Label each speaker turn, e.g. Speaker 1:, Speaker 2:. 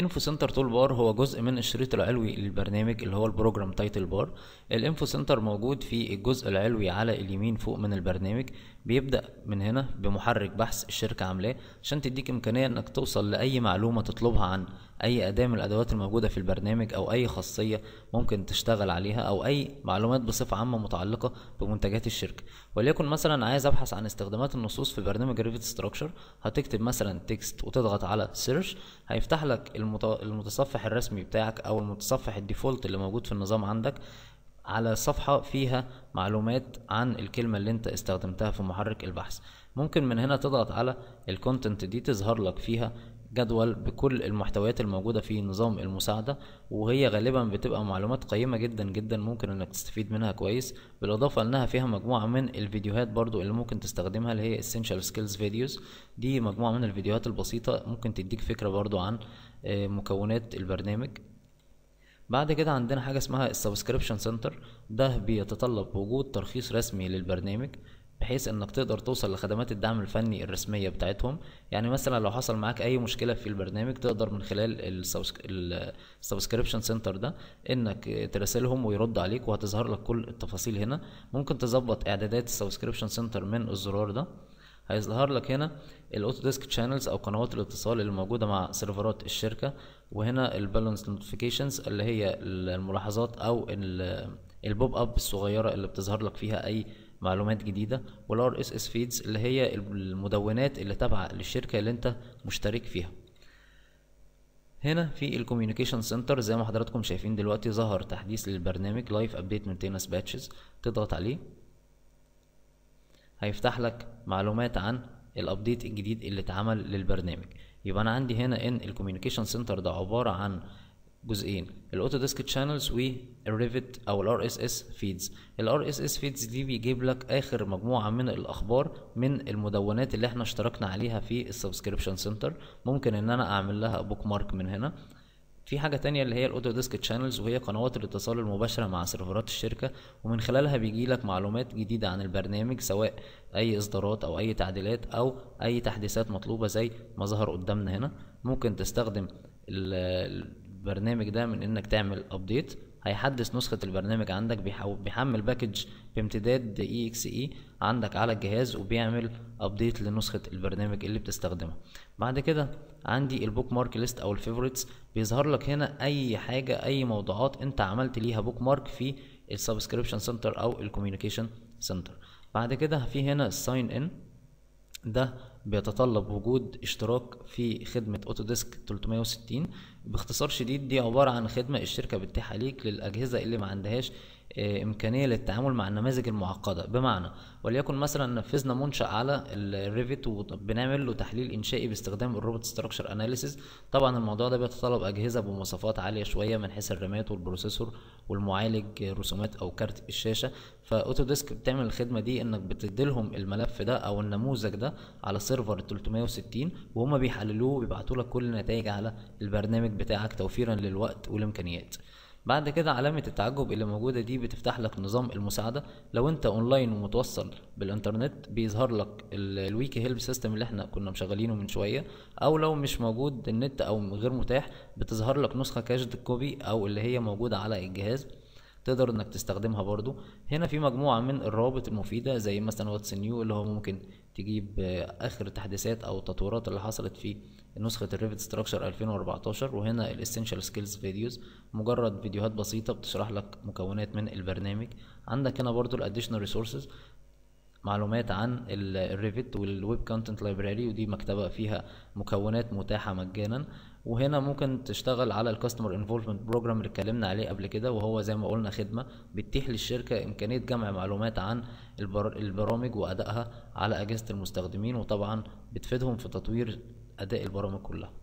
Speaker 1: انفو سنتر تول بار هو جزء من الشريط العلوي للبرنامج اللي هو البروجرام تايتل بار الانفو سنتر موجود في الجزء العلوي على اليمين فوق من البرنامج بيبدا من هنا بمحرك بحث الشركه عاملاه عشان تديك امكانيه انك توصل لاي معلومه تطلبها عن اي اداة من الادوات الموجودة في البرنامج او اي خاصية ممكن تشتغل عليها او اي معلومات بصفة عامة متعلقة بمنتجات الشركة وليكن مثلا عايز ابحث عن استخدامات النصوص في برنامج ريفت ستراكشر هتكتب مثلا تكست وتضغط على سيرش هيفتح لك المت... المتصفح الرسمي بتاعك او المتصفح الديفولت اللي موجود في النظام عندك على صفحة فيها معلومات عن الكلمة اللي انت استخدمتها في محرك البحث ممكن من هنا تضغط على الكونتنت دي تظهر لك فيها جدول بكل المحتويات الموجودة في نظام المساعدة وهي غالبا بتبقى معلومات قيمة جدا جدا ممكن انك تستفيد منها كويس بالاضافة انها فيها مجموعة من الفيديوهات برضو اللي ممكن تستخدمها اللي هي essential skills videos دي مجموعة من الفيديوهات البسيطة ممكن تديك فكرة برضو عن آه، مكونات البرنامج بعد كده عندنا حاجة اسمها السبسكريبشن سنتر ده بيتطلب وجود ترخيص رسمي للبرنامج بحيث انك تقدر توصل لخدمات الدعم الفني الرسميه بتاعتهم يعني مثلا لو حصل معاك اي مشكله في البرنامج تقدر من خلال السبسكريبشن سنتر ده انك تراسلهم ويرد عليك وهتظهر لك كل التفاصيل هنا ممكن تظبط اعدادات السبسكريبشن سنتر من الزرار ده هيظهر لك هنا الاوتو ديسك تشانلز او قنوات الاتصال اللي موجوده مع سيرفرات الشركه وهنا البالانس نوتيفيكيشنز اللي هي الملاحظات او البوب اب الصغيره اللي بتظهر لك فيها اي معلومات جديده والار اس اس فيدز اللي هي المدونات اللي تابعه للشركه اللي انت مشترك فيها هنا في الكوميونيكيشن سنتر زي ما حضراتكم شايفين دلوقتي ظهر تحديث للبرنامج لايف ابديت مينتيننس باتشز تضغط عليه هيفتح لك معلومات عن الابديت الجديد اللي اتعمل للبرنامج يبقى انا عندي هنا ان الكوميونيكيشن سنتر ده عباره عن جزئين الاوتو ديسك تشانلز والريفت او الار اس اس فيدز الار اس اس فيدز دي بيجيب لك اخر مجموعه من الاخبار من المدونات اللي احنا اشتركنا عليها في السبسكريبشن سنتر ممكن ان انا اعمل لها بوك مارك من هنا في حاجة تانية اللي هي الاوتو ديسك تشانلز وهي قنوات الاتصال المباشرة مع سيرفرات الشركة ومن خلالها بيجي لك معلومات جديدة عن البرنامج سواء أي إصدارات أو أي تعديلات أو أي تحديثات مطلوبة زي ما ظهر قدامنا هنا ممكن تستخدم البرنامج ده من انك تعمل ابديت هيحدث نسخة البرنامج عندك بيحمل باكج بامتداد اي اكس اي عندك على الجهاز وبيعمل ابديت لنسخة البرنامج اللي بتستخدمها بعد كده عندي البوك مارك ليست او الفيفوريتس بيظهر لك هنا اي حاجة اي موضوعات انت عملت ليها بوك مارك في السبسكريبشن سنتر او الكوميونيكيشن سنتر بعد كده في هنا الساين ان ده بيتطلب وجود اشتراك في خدمة اوتوديسك 360 باختصار شديد دي عبارة عن خدمة الشركة بتتيحها ليك للأجهزة اللي ما عندهاش آه، امكانيه للتعامل مع النماذج المعقده بمعنى وليكن مثلا نفذنا منشا على الريفت وبنعمل له تحليل انشائي باستخدام الروبوت ستراكشر اناليسيس طبعا الموضوع ده بيتطلب اجهزه بمواصفات عاليه شويه من حيث الرامات والبروسيسور والمعالج رسومات او كارت الشاشه فاوتوديسك بتعمل الخدمه دي انك بتديلهم الملف ده او النموذج ده على سيرفر 360 وهما بيحللوه وبيبعتوا لك كل النتائج على البرنامج بتاعك توفيرا للوقت والامكانيات بعد كده علامة التعجب اللي موجودة دي بتفتح لك نظام المساعدة لو انت اونلاين ومتوصل بالانترنت بيظهر لك الويكي هيلب سيستم اللي احنا كنا مشغلينه من شوية او لو مش موجود النت او غير متاح بتظهر لك نسخة كاشد كوبي او اللي هي موجودة على الجهاز تقدر انك تستخدمها برضو هنا في مجموعة من الروابط المفيدة زي مثلا واتس نيو اللي هو ممكن تجيب اخر التحديثات او التطورات اللي حصلت في نسخة الريفت ستراكشر 2014 وهنا الاسينشال سكيلز فيديوز مجرد فيديوهات بسيطة بتشرح لك مكونات من البرنامج عندك هنا برضو الاديشنال ريسورسز معلومات عن الريفت والويب كونتنت لايبراري ودي مكتبه فيها مكونات متاحه مجانا وهنا ممكن تشتغل على الكاستمر انفولفمنت بروجرام اللي اتكلمنا عليه قبل كده وهو زي ما قلنا خدمه بتتيح للشركه امكانيه جمع معلومات عن البرامج وادائها على اجهزه المستخدمين وطبعا بتفيدهم في تطوير اداء البرامج كلها